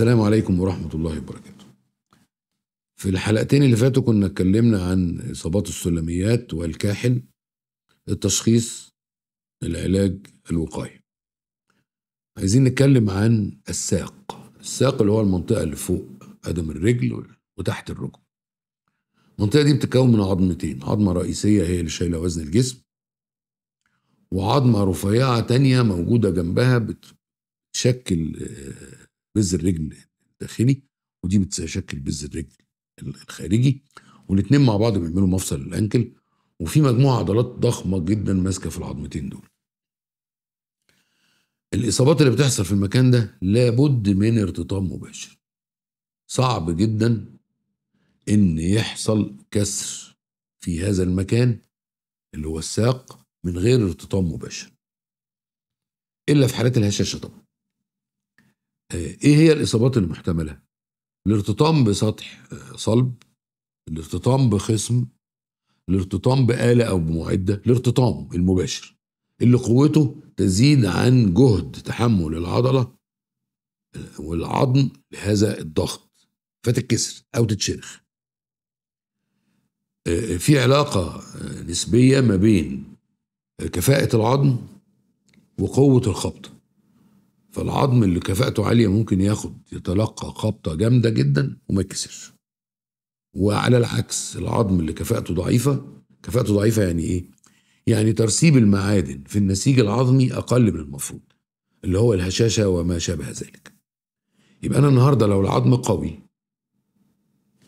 السلام عليكم ورحمة الله وبركاته في الحلقتين اللي فاتوا كنا اتكلمنا عن إصابات السلميات والكاحل التشخيص العلاج الوقاية عايزين نتكلم عن الساق الساق اللي هو المنطقة اللي فوق قدم الرجل وتحت الركبة المنطقة دي بتتكون من عظمتين عظمة رئيسية هي اللي شايلة وزن الجسم وعظمة رفيعة تانية موجودة جنبها بتشكل آه، بز الرجل الداخلي ودي بتشكل بز الرجل الخارجي والاثنين مع بعض بيعملوا مفصل الانكل وفي مجموعه عضلات ضخمه جدا ماسكه في العظمتين دول الاصابات اللي بتحصل في المكان ده لابد من ارتطام مباشر صعب جدا ان يحصل كسر في هذا المكان اللي هو الساق من غير ارتطام مباشر الا في حالات الهشاشه طبعا ايه هي الاصابات المحتمله الارتطام بسطح آه، صلب الارتطام بخصم الارتطام بآلة أو بمعدة الارتطام المباشر اللي قوته تزيد عن جهد تحمل العضلة آه، والعظم لهذا الضغط فتتكسر أو تتشرخ آه، في علاقة نسبية ما بين كفاءة العظم وقوة الخبطة فالعظم اللي كفاءته عاليه ممكن ياخد يتلقى خبطه جامده جدا وما يتكسرش وعلى العكس العظم اللي كفاءته ضعيفه كفاءته ضعيفه يعني ايه يعني ترسيب المعادن في النسيج العظمي اقل من المفروض اللي هو الهشاشه وما شابه ذلك يبقى انا النهارده لو العظم قوي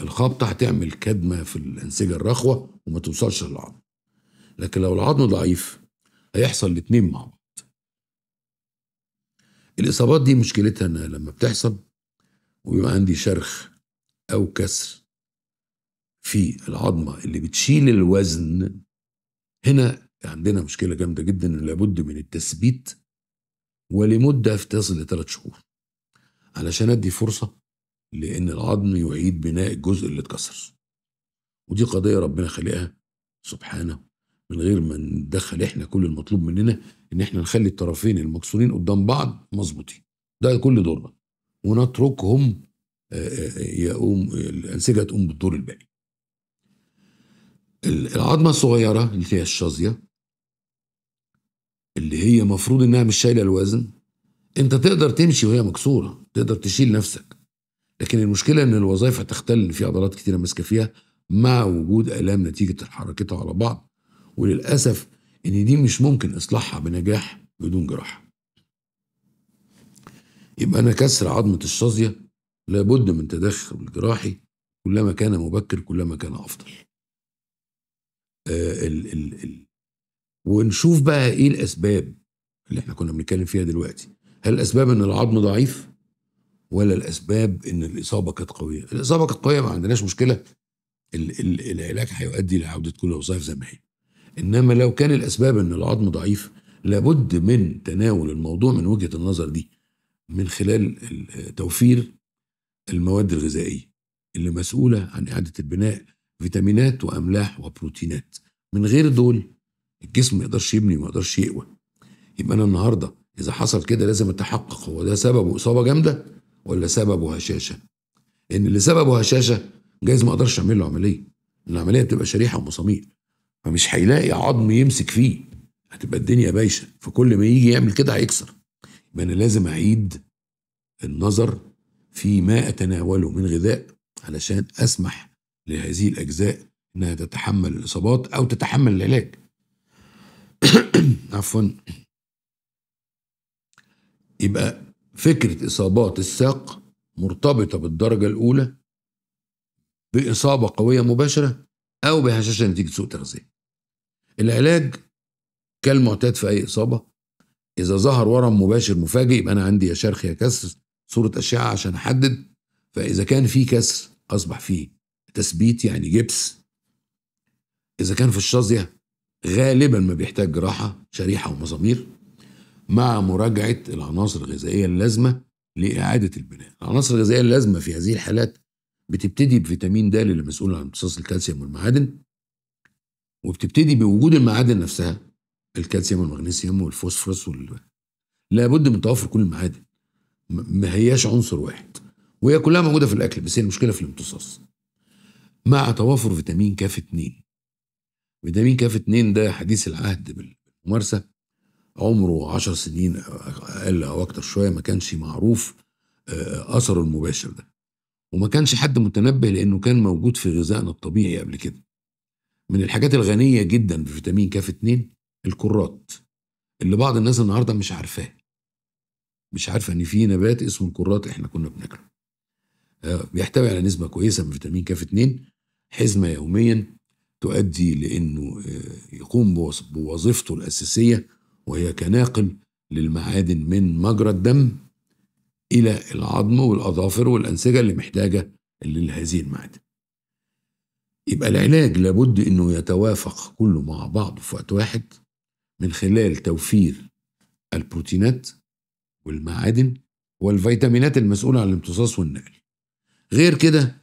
الخبطه هتعمل كدمه في الانسجه الرخوه وما توصلش للعظم لكن لو العظم ضعيف هيحصل الاثنين مع بعض الاصابات دي مشكلتها انها لما بتحصل وبيبقى عندي شرخ او كسر في العظمه اللي بتشيل الوزن هنا عندنا مشكله جامده جدا ان لابد من التثبيت ولمده تصل لثلاث شهور علشان ادي فرصه لان العظم يعيد بناء الجزء اللي اتكسر ودي قضيه ربنا خلقها سبحانه من غير ما ندخل احنا كل المطلوب مننا ان احنا نخلي الطرفين المكسورين قدام بعض مظبوطين ده كل دورنا ونتركهم آه، آه، آه، يقوم الانسجه تقوم بالدور الباقي العظمه الصغيره اللي هي الشظيه اللي هي مفروض انها مش شايله الوزن انت تقدر تمشي وهي مكسوره تقدر تشيل نفسك لكن المشكله ان الوظائف هتختل في عضلات كتيره ماسكه فيها مع وجود الام نتيجه حركتها على بعض وللأسف إن دي مش ممكن إصلاحها بنجاح بدون جراحة يبقى أنا كسر عظمة الشظية لابد من تدخل جراحي كلما كان مبكر كلما كان أفضل آه ال ال ال ونشوف بقى إيه الأسباب اللي احنا كنا بنتكلم فيها دلوقتي هل الأسباب إن العظم ضعيف ولا الأسباب إن الإصابة كانت قوية الإصابة كانت قوية ما عندناش مشكلة العلاج هيؤدي لعودة كل الوظائف زي ما هي انما لو كان الاسباب ان العظم ضعيف لابد من تناول الموضوع من وجهه النظر دي من خلال توفير المواد الغذائيه اللي مسؤوله عن اعاده البناء فيتامينات واملاح وبروتينات من غير دول الجسم ما يقدرش يبني ما يقدرش يقوى يبقى انا النهارده اذا حصل كده لازم اتحقق هو ده سببه اصابه جامده ولا سببه هشاشه لان اللي سببه هشاشه جايز ما اقدرش اعمل له عمليه العمليه بتبقى شريحه ومسامير فمش هيلاقي عظم يمسك فيه هتبقى الدنيا بايشه فكل ما يجي يعمل كده هيكسر يبقى انا لازم اعيد النظر في ما اتناوله من غذاء علشان اسمح لهذه الاجزاء انها تتحمل الاصابات او تتحمل العلاج عفوا يبقى فكره اصابات الساق مرتبطه بالدرجه الاولى باصابه قويه مباشره أو بهشاشة نتيجة سوء تغذية العلاج كالمعتاد في أي إصابة إذا ظهر ورم مباشر مفاجئ يبقى أنا عندي يا شرخ يا كسر صورة أشعة عشان أحدد فإذا كان في كسر أصبح فيه تثبيت يعني جبس إذا كان في الشظية غالبا ما بيحتاج جراحة شريحة ومزامير مع مراجعة العناصر الغذائية اللازمة لإعادة البناء العناصر الغذائية اللازمة في هذه الحالات بتبتدي بفيتامين د اللي مسؤول عن امتصاص الكالسيوم والمعادن وبتبتدي بوجود المعادن نفسها الكالسيوم والمغنيسيوم والفوسفورس وال... لابد من توفر كل المعادن ما هياش عنصر واحد وهي كلها موجوده في الاكل بس هي المشكله في الامتصاص مع توافر فيتامين كاف 2 فيتامين كاف 2 ده حديث العهد بالممارسه عمره 10 سنين اقل او اكتر شويه ما كانش معروف آه، آه، اثره المباشر ده وما كانش حد متنبه لانه كان موجود في غذائنا الطبيعي قبل كده من الحاجات الغنيه جدا بفيتامين كاف 2 الكرات اللي بعض الناس النهارده مش عارفاه مش عارفه ان في نبات اسمه الكرات احنا كنا بناكله آه، بيحتوي على نسبه كويسه من فيتامين كاف 2 حزمه يوميا تؤدي لانه آه، يقوم بوظيفته الاساسيه وهي كناقل للمعادن من مجرى الدم الى العظم والاظافر والانسجه اللي محتاجه لهذه المعادن. يبقى العلاج لابد انه يتوافق كله مع بعضه في وقت واحد من خلال توفير البروتينات والمعادن والفيتامينات المسؤوله عن الامتصاص والنقل. غير كده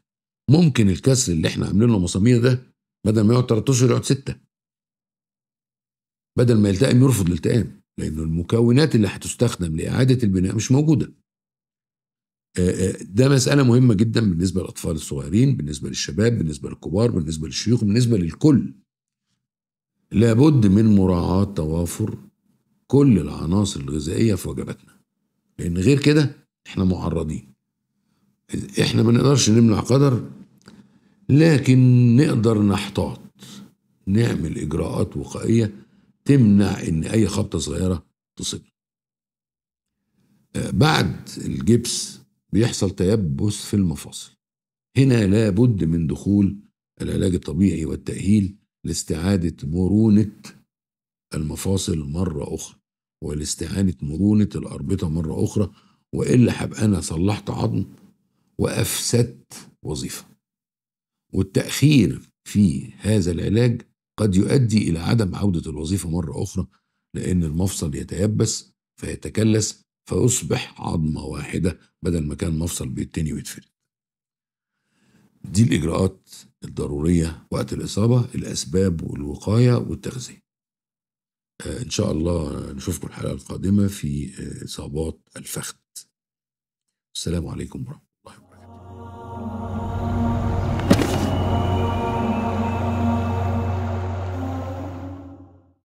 ممكن الكسر اللي احنا عاملين له مسامير ده بدل ما يقعد 13 يقعد 6 بدل ما يلتئم يرفض الالتئام لأن المكونات اللي هتستخدم لإعادة البناء مش موجودة آه، آه، ده مسألة مهمة جدا بالنسبة للأطفال الصغيرين بالنسبة للشباب بالنسبة للكبار بالنسبة للشيوخ بالنسبة للكل لابد من مراعاة توافر كل العناصر الغذائية في وجباتنا لأن غير كده احنا معرضين احنا ما نقدرش نمنع قدر لكن نقدر نحتاط نعمل إجراءات وقائية تمنع إن أي خبطة صغيرة تصيبنا آه، بعد الجبس بيحصل تيبس في المفاصل هنا لابد من دخول العلاج الطبيعي والتأهيل لاستعادة مرونة المفاصل مرة أخرى ولاستعادة مرونة الأربطة مرة أخرى وإلا هبقى أنا صلحت عظم وأفسدت وظيفة والتأخير في هذا العلاج قد يؤدي إلى عدم عودة الوظيفة مرة أخرى لأن المفصل يتيبس فيتكلس فيصبح عظمة واحدة بدل ما كان مفصل بيتني ويتفرد دي الإجراءات الضرورية وقت الإصابة الأسباب والوقاية والتغذية آه، إن شاء الله نشوفكم الحلقة القادمة في آه، إصابات الفخذ السلام عليكم ورحمة